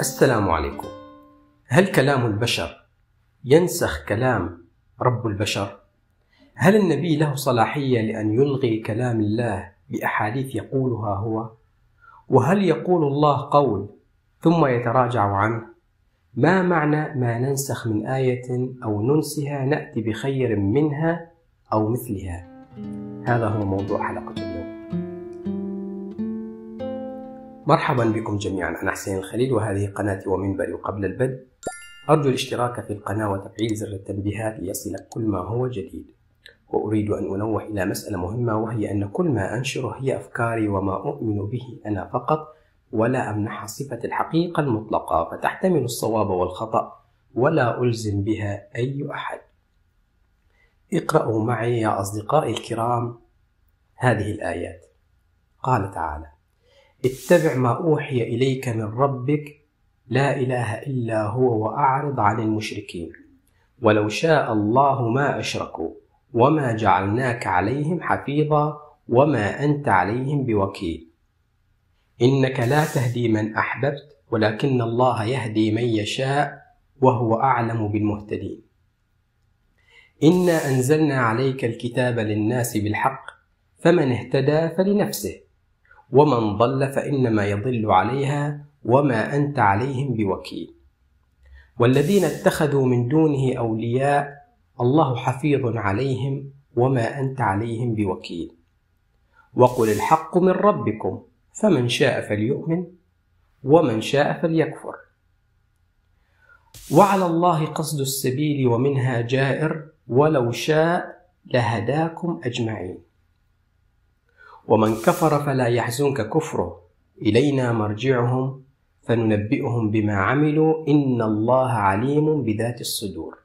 السلام عليكم هل كلام البشر ينسخ كلام رب البشر هل النبي له صلاحيه لان يلغي كلام الله باحاديث يقولها هو وهل يقول الله قول ثم يتراجع عنه ما معنى ما ننسخ من ايه او ننسها ناتي بخير منها او مثلها هذا هو موضوع حلقه اليوم مرحبا بكم جميعا أنا حسين الخليل وهذه قناتي ومنبري وقبل البدء أرجو الاشتراك في القناة وتفعيل زر التنبيهات ليصلك كل ما هو جديد وأريد أن أنوه إلى مسألة مهمة وهي أن كل ما أنشره هي أفكاري وما أؤمن به أنا فقط ولا أمنح صفة الحقيقة المطلقة فتحتمل الصواب والخطأ ولا ألزم بها أي أحد اقرأوا معي يا أصدقائي الكرام هذه الآيات قال تعالى اتبع ما أوحي إليك من ربك لا إله إلا هو وأعرض عن المشركين ولو شاء الله ما أشركوا وما جعلناك عليهم حفيظا وما أنت عليهم بوكيل إنك لا تهدي من أحببت ولكن الله يهدي من يشاء وهو أعلم بالمهتدين إنا أنزلنا عليك الكتاب للناس بالحق فمن اهتدى فلنفسه ومن ضل فإنما يضل عليها وما أنت عليهم بوكيل والذين اتخذوا من دونه أولياء الله حفيظ عليهم وما أنت عليهم بوكيل وقل الحق من ربكم فمن شاء فليؤمن ومن شاء فليكفر وعلى الله قصد السبيل ومنها جائر ولو شاء لهداكم أجمعين ومن كفر فلا يحزنك كفره إلينا مرجعهم فننبئهم بما عملوا إن الله عليم بذات الصدور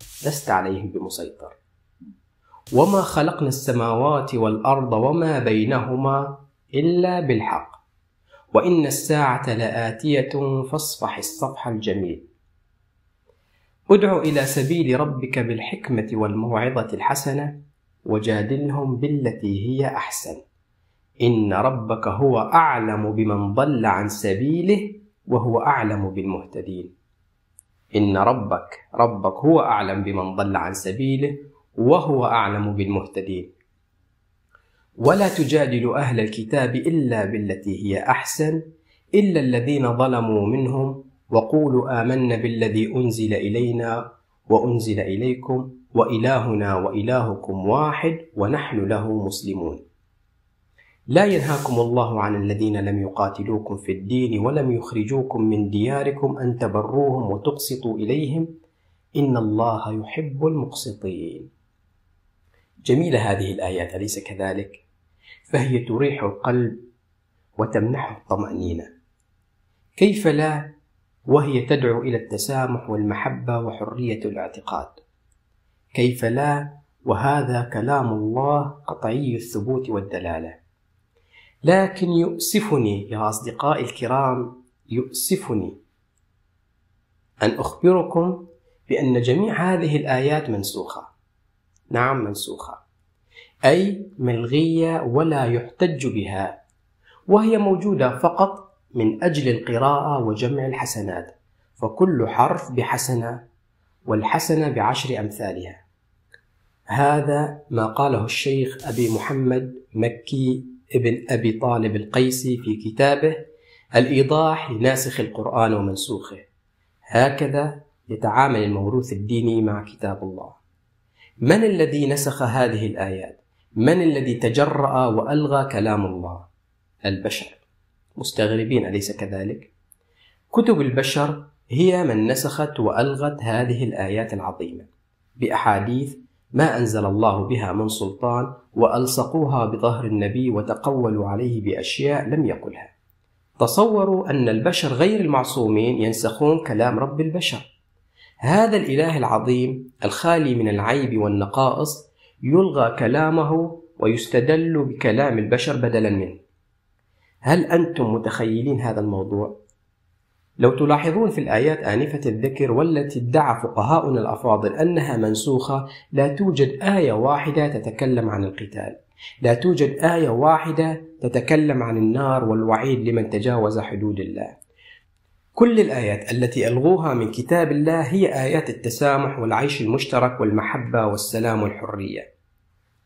لست عليهم بمسيطر وما خلقنا السماوات والأرض وما بينهما إلا بالحق وإن الساعة لآتية فاصفح الصفح الجميل ادع إلى سبيل ربك بالحكمة والموعظة الحسنة وجادلهم بالتي هي أحسن إن ربك هو أعلم بمن ضل عن سبيله وهو أعلم بالمهتدين إن ربك ربك هو أعلم بمن ضل عن سبيله وهو أعلم بالمهتدين ولا تجادل أهل الكتاب إلا بالتي هي أحسن إلا الذين ظلموا منهم وقولوا آمنا بالذي أنزل إلينا وأنزل إليكم وإلهنا وإلهكم واحد ونحن له مسلمون لا ينهاكم الله عن الذين لم يقاتلوكم في الدين ولم يخرجوكم من دياركم أن تبروهم وتقسطوا إليهم إن الله يحب المقسطين جميلة هذه الآيات أليس كذلك؟ فهي تريح القلب وتمنحه الطمأنينة كيف لا وهي تدعو إلى التسامح والمحبة وحرية الاعتقاد كيف لا وهذا كلام الله قطعي الثبوت والدلاله لكن يؤسفني يا اصدقائي الكرام يؤسفني ان اخبركم بان جميع هذه الايات منسوخه نعم منسوخه اي ملغيه ولا يحتج بها وهي موجوده فقط من اجل القراءه وجمع الحسنات فكل حرف بحسنه والحسنه بعشر امثالها هذا ما قاله الشيخ أبي محمد مكي ابن أبي طالب القيسي في كتابه الإيضاح لناسخ القرآن ومنسوخه هكذا يتعامل الموروث الديني مع كتاب الله من الذي نسخ هذه الآيات؟ من الذي تجرأ وألغى كلام الله؟ البشر مستغربين أليس كذلك؟ كتب البشر هي من نسخت وألغت هذه الآيات العظيمة بأحاديث ما أنزل الله بها من سلطان وألصقوها بظهر النبي وتقولوا عليه بأشياء لم يقلها تصوروا أن البشر غير المعصومين ينسخون كلام رب البشر هذا الإله العظيم الخالي من العيب والنقائص يلغى كلامه ويستدل بكلام البشر بدلا منه هل أنتم متخيلين هذا الموضوع؟ لو تلاحظون في الآيات آنفة الذكر والتي ادعى فقهاؤنا الأفاضل أنها منسوخة لا توجد آية واحدة تتكلم عن القتال لا توجد آية واحدة تتكلم عن النار والوعيد لمن تجاوز حدود الله كل الآيات التي ألغوها من كتاب الله هي آيات التسامح والعيش المشترك والمحبة والسلام والحرية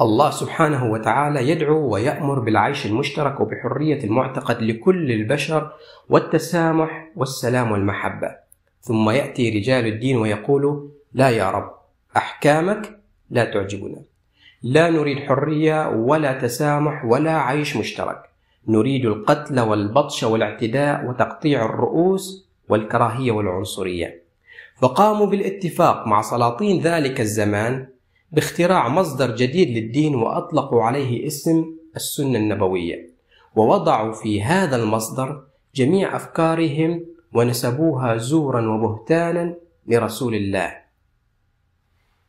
الله سبحانه وتعالى يدعو ويأمر بالعيش المشترك وبحرية المعتقد لكل البشر والتسامح والسلام والمحبة ثم يأتي رجال الدين ويقول لا يا رب أحكامك لا تعجبنا لا نريد حرية ولا تسامح ولا عيش مشترك نريد القتل والبطش والاعتداء وتقطيع الرؤوس والكراهية والعنصرية فقاموا بالاتفاق مع سلاطين ذلك الزمان باختراع مصدر جديد للدين وأطلقوا عليه اسم السنة النبوية ووضعوا في هذا المصدر جميع أفكارهم ونسبوها زورا وبهتانا لرسول الله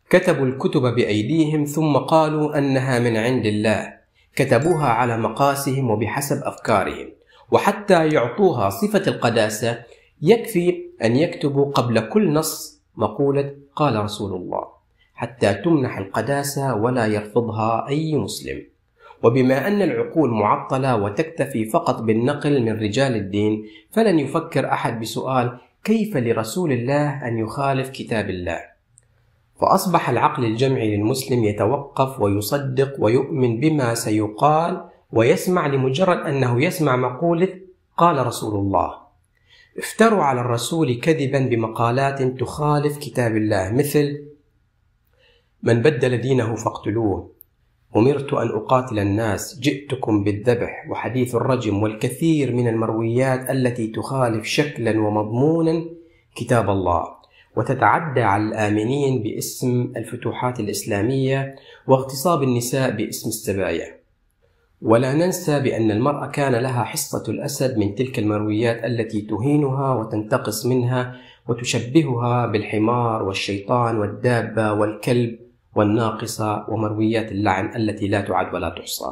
كتبوا الكتب بأيديهم ثم قالوا أنها من عند الله كتبوها على مقاسهم وبحسب أفكارهم وحتى يعطوها صفة القداسة يكفي أن يكتبوا قبل كل نص مقولة قال رسول الله حتى تمنح القداسة ولا يرفضها أي مسلم وبما أن العقول معطلة وتكتفي فقط بالنقل من رجال الدين فلن يفكر أحد بسؤال كيف لرسول الله أن يخالف كتاب الله فأصبح العقل الجمعي للمسلم يتوقف ويصدق ويؤمن بما سيقال ويسمع لمجرد أنه يسمع مقولة قال رسول الله افتروا على الرسول كذبا بمقالات تخالف كتاب الله مثل من بدل دينه فاقتلوه أمرت أن أقاتل الناس جئتكم بالذبح وحديث الرجم والكثير من المرويات التي تخالف شكلا ومضمونا كتاب الله وتتعدى على الآمنين باسم الفتوحات الإسلامية واغتصاب النساء باسم السبايا ولا ننسى بأن المرأة كان لها حصة الأسد من تلك المرويات التي تهينها وتنتقص منها وتشبهها بالحمار والشيطان والدابة والكلب والناقصة ومرويات اللعن التي لا تعد ولا تحصى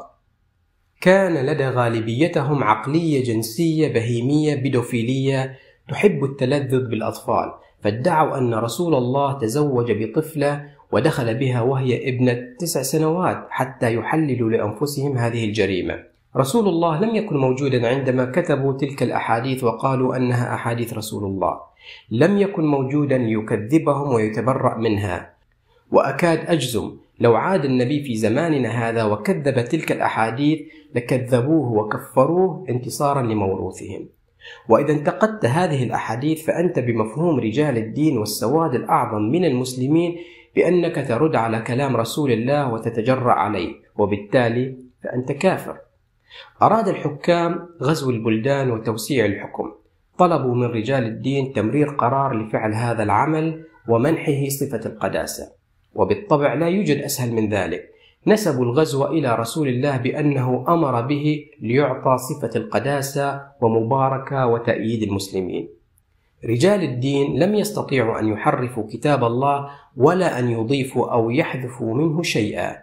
كان لدى غالبيتهم عقلية جنسية بهيمية بدوفيلية تحب التلذذ بالأطفال فادعوا أن رسول الله تزوج بطفلة ودخل بها وهي ابنة تسع سنوات حتى يحللوا لأنفسهم هذه الجريمة رسول الله لم يكن موجودا عندما كتبوا تلك الأحاديث وقالوا أنها أحاديث رسول الله لم يكن موجودا ليكذبهم ويتبرأ منها وأكاد أجزم لو عاد النبي في زماننا هذا وكذب تلك الأحاديث لكذبوه وكفروه انتصارا لموروثهم وإذا انتقدت هذه الأحاديث فأنت بمفهوم رجال الدين والسواد الأعظم من المسلمين بأنك ترد على كلام رسول الله وتتجرأ عليه وبالتالي فأنت كافر أراد الحكام غزو البلدان وتوسيع الحكم طلبوا من رجال الدين تمرير قرار لفعل هذا العمل ومنحه صفة القداسة وبالطبع لا يوجد أسهل من ذلك نسبوا الغزو إلى رسول الله بأنه أمر به ليعطى صفة القداسة ومباركة وتأييد المسلمين رجال الدين لم يستطيعوا أن يحرفوا كتاب الله ولا أن يضيفوا أو يحذفوا منه شيئا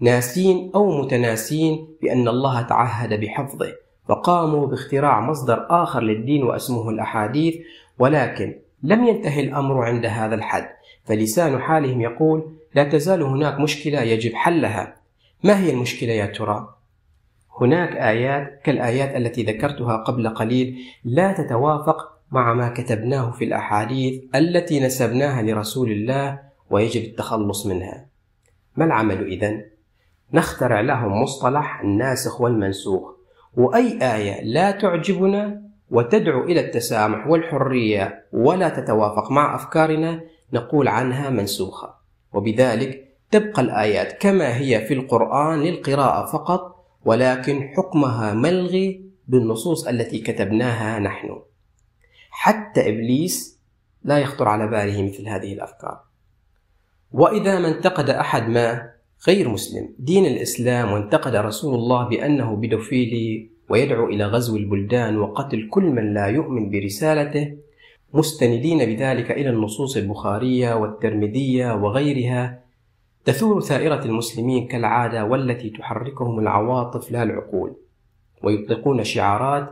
ناسين أو متناسين بأن الله تعهد بحفظه فقاموا باختراع مصدر آخر للدين واسمه الأحاديث ولكن لم ينتهي الأمر عند هذا الحد فلسان حالهم يقول لا تزال هناك مشكلة يجب حلها ما هي المشكلة يا ترى؟ هناك آيات كالآيات التي ذكرتها قبل قليل لا تتوافق مع ما كتبناه في الأحاديث التي نسبناها لرسول الله ويجب التخلص منها ما العمل إذن؟ نخترع لهم مصطلح الناسخ والمنسوخ وأي آية لا تعجبنا وتدعو إلى التسامح والحرية ولا تتوافق مع أفكارنا نقول عنها منسوخة وبذلك تبقى الآيات كما هي في القرآن للقراءة فقط ولكن حكمها ملغي بالنصوص التي كتبناها نحن حتى إبليس لا يخطر على باله مثل هذه الأفكار وإذا ما انتقد أحد ما غير مسلم دين الإسلام وانتقد رسول الله بأنه بدوفيلي ويدعو إلى غزو البلدان وقتل كل من لا يؤمن برسالته مستندين بذلك إلى النصوص البخارية والترمذية وغيرها تثور ثائرة المسلمين كالعادة والتي تحركهم العواطف لا العقول ويطلقون شعارات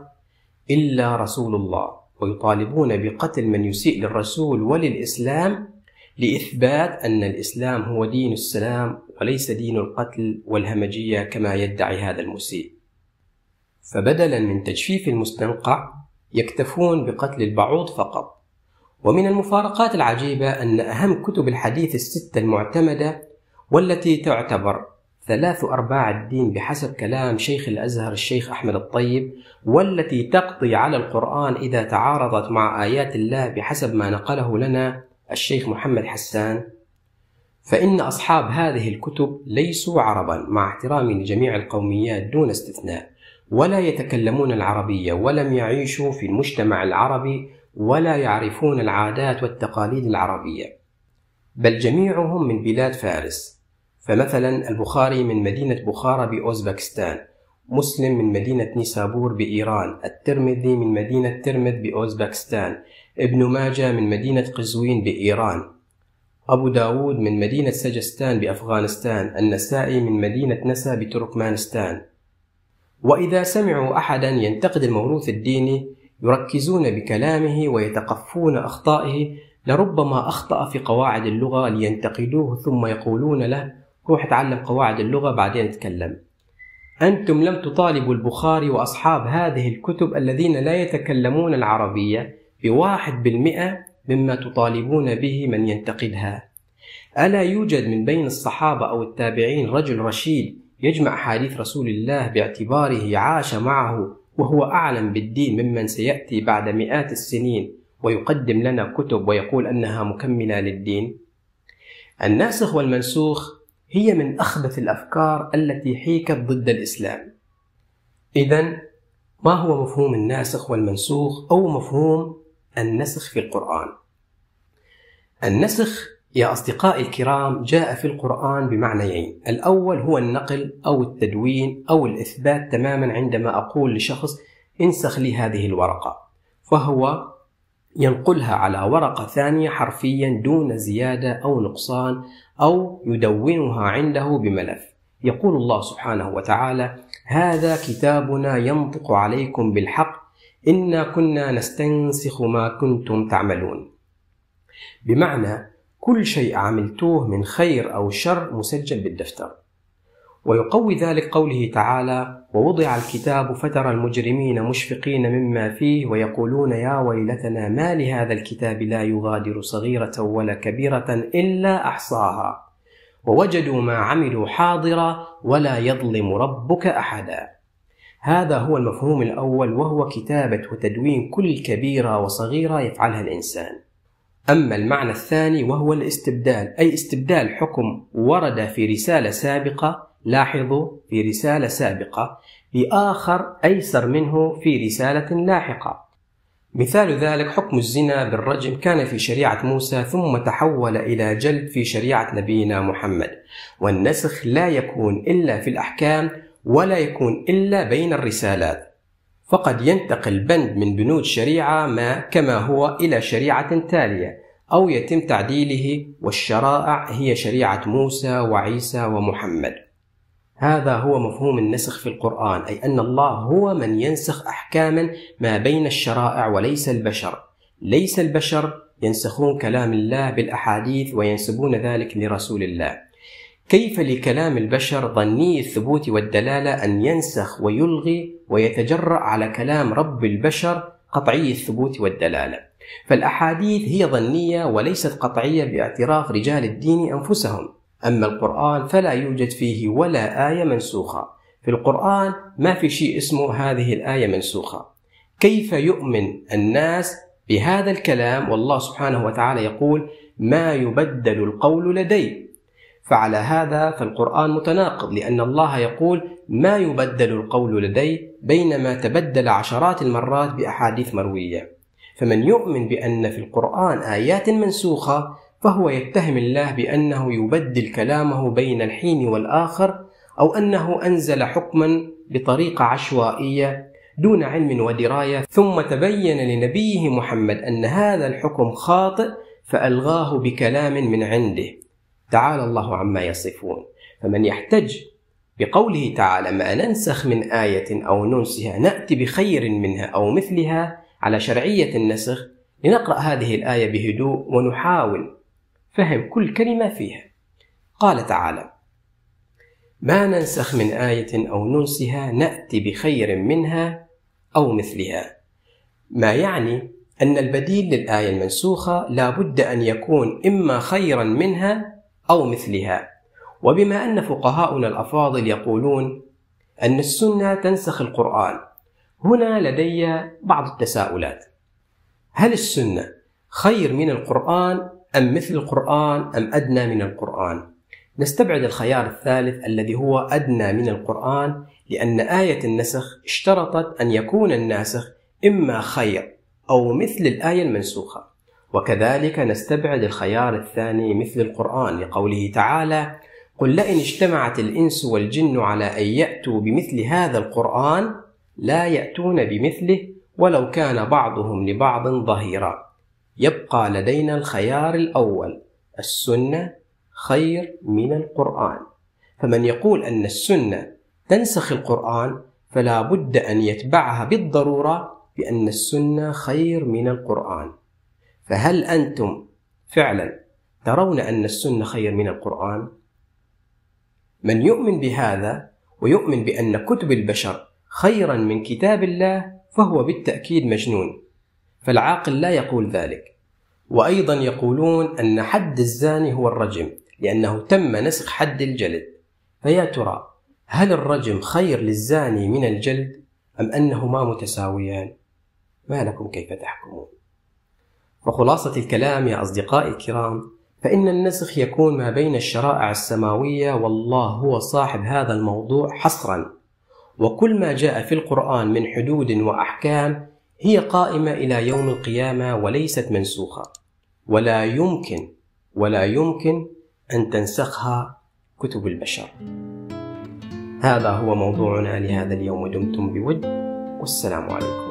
إلا رسول الله ويطالبون بقتل من يسيء للرسول وللإسلام لإثبات أن الإسلام هو دين السلام وليس دين القتل والهمجية كما يدعي هذا المسيء فبدلا من تجفيف المستنقع يكتفون بقتل البعوض فقط ومن المفارقات العجيبة أن أهم كتب الحديث الستة المعتمدة والتي تعتبر ثلاث أرباع الدين بحسب كلام شيخ الأزهر الشيخ أحمد الطيب والتي تقضي على القرآن إذا تعارضت مع آيات الله بحسب ما نقله لنا الشيخ محمد حسان فإن أصحاب هذه الكتب ليسوا عربا مع احترامي لجميع القوميات دون استثناء ولا يتكلمون العربية ولم يعيشوا في المجتمع العربي ولا يعرفون العادات والتقاليد العربية بل جميعهم من بلاد فارس فمثلا البخاري من مدينة بخارى بأوزبكستان مسلم من مدينة نيسابور بإيران الترمذي من مدينة ترمذ بأوزبكستان ابن ماجة من مدينة قزوين بإيران أبو داود من مدينة سجستان بأفغانستان النسائي من مدينة نسا بتركمانستان وإذا سمعوا أحدا ينتقد الموروث الديني يركزون بكلامه ويتقفون أخطائه لربما أخطأ في قواعد اللغة لينتقدوه ثم يقولون له روح تعلم قواعد اللغة بعدين تكلم أنتم لم تطالبوا البخاري وأصحاب هذه الكتب الذين لا يتكلمون العربية بواحد بالمئة مما تطالبون به من ينتقدها ألا يوجد من بين الصحابة أو التابعين رجل رشيد يجمع حديث رسول الله باعتباره عاش معه وهو أعلم بالدين ممن سيأتي بعد مئات السنين ويقدم لنا كتب ويقول أنها مكملة للدين الناسخ والمنسوخ هي من أخبث الأفكار التي حيكت ضد الإسلام إذا ما هو مفهوم الناسخ والمنسوخ أو مفهوم النسخ في القرآن النسخ يا أصدقائي الكرام جاء في القرآن بمعنيين الأول هو النقل أو التدوين أو الإثبات تماما عندما أقول لشخص انسخ لي هذه الورقة فهو ينقلها على ورقة ثانية حرفيا دون زيادة أو نقصان أو يدونها عنده بملف يقول الله سبحانه وتعالى هذا كتابنا ينطق عليكم بالحق إنا كنا نستنسخ ما كنتم تعملون بمعنى كل شيء عملتوه من خير أو شر مسجل بالدفتر ويقوي ذلك قوله تعالى ووضع الكتاب فترى المجرمين مشفقين مما فيه ويقولون يا ويلتنا ما لهذا الكتاب لا يغادر صغيرة ولا كبيرة إلا أحصاها ووجدوا ما عملوا حاضرا ولا يظلم ربك أحدا هذا هو المفهوم الأول وهو كتابة وتدوين كل كبيرة وصغيرة يفعلها الإنسان أما المعنى الثاني وهو الاستبدال أي استبدال حكم ورد في رسالة سابقة لاحظوا في رسالة سابقة بآخر أيسر منه في رسالة لاحقة مثال ذلك حكم الزنا بالرجم كان في شريعة موسى ثم تحول إلى جلد في شريعة نبينا محمد والنسخ لا يكون إلا في الأحكام ولا يكون إلا بين الرسالات فقد ينتقل بند من بنود شريعة ما كما هو إلى شريعة تالية أو يتم تعديله والشرائع هي شريعة موسى وعيسى ومحمد. هذا هو مفهوم النسخ في القرآن، أي أن الله هو من ينسخ أحكاما ما بين الشرائع وليس البشر. ليس البشر ينسخون كلام الله بالأحاديث وينسبون ذلك لرسول الله. كيف لكلام البشر ظني الثبوت والدلالة أن ينسخ ويلغي ويتجرأ على كلام رب البشر قطعي الثبوت والدلالة فالأحاديث هي ظنية وليست قطعية باعتراف رجال الدين أنفسهم أما القرآن فلا يوجد فيه ولا آية منسوخة في القرآن ما في شيء اسمه هذه الآية منسوخة كيف يؤمن الناس بهذا الكلام والله سبحانه وتعالى يقول ما يبدل القول لدي فعلى هذا فالقرآن متناقض لأن الله يقول ما يبدل القول لدي بينما تبدل عشرات المرات بأحاديث مروية فمن يؤمن بأن في القرآن آيات منسوخة فهو يتهم الله بأنه يبدل كلامه بين الحين والآخر أو أنه أنزل حكما بطريقة عشوائية دون علم ودراية ثم تبين لنبيه محمد أن هذا الحكم خاطئ فألغاه بكلام من عنده تعالى الله عما يصفون فمن يحتج بقوله تعالى ما ننسخ من آية أو ننسها نأتي بخير منها أو مثلها على شرعية النسخ لنقرأ هذه الآية بهدوء ونحاول فهم كل كلمة فيها قال تعالى ما ننسخ من آية أو ننسها نأتي بخير منها أو مثلها ما يعني أن البديل للآية المنسوخة لابد أن يكون إما خيرا منها أو مثلها وبما أن فقهاؤنا الأفاضل يقولون أن السنة تنسخ القرآن هنا لدي بعض التساؤلات هل السنة خير من القرآن أم مثل القرآن أم أدنى من القرآن؟ نستبعد الخيار الثالث الذي هو أدنى من القرآن لأن آية النسخ اشترطت أن يكون الناسخ إما خير أو مثل الآية المنسوخة وكذلك نستبعد الخيار الثاني مثل القرآن لقوله تعالى: قل لئن اجتمعت الإنس والجن على أن يأتوا بمثل هذا القرآن لا يأتون بمثله ولو كان بعضهم لبعض ظهيرا. يبقى لدينا الخيار الأول السنة خير من القرآن. فمن يقول أن السنة تنسخ القرآن فلا بد أن يتبعها بالضرورة بأن السنة خير من القرآن. فهل أنتم فعلا ترون أن السنة خير من القرآن؟ من يؤمن بهذا ويؤمن بأن كتب البشر خيرا من كتاب الله فهو بالتأكيد مجنون فالعاقل لا يقول ذلك وأيضا يقولون أن حد الزاني هو الرجم لأنه تم نسخ حد الجلد فيا ترى هل الرجم خير للزاني من الجلد أم أنهما متساويان؟ ما لكم كيف تحكمون؟ وخلاصة الكلام يا أصدقائي الكرام فإن النسخ يكون ما بين الشرائع السماوية والله هو صاحب هذا الموضوع حصرا وكل ما جاء في القرآن من حدود وأحكام هي قائمة إلى يوم القيامة وليست منسوخة ولا يمكن ولا يمكن أن تنسخها كتب البشر هذا هو موضوعنا لهذا اليوم دمتم بود والسلام عليكم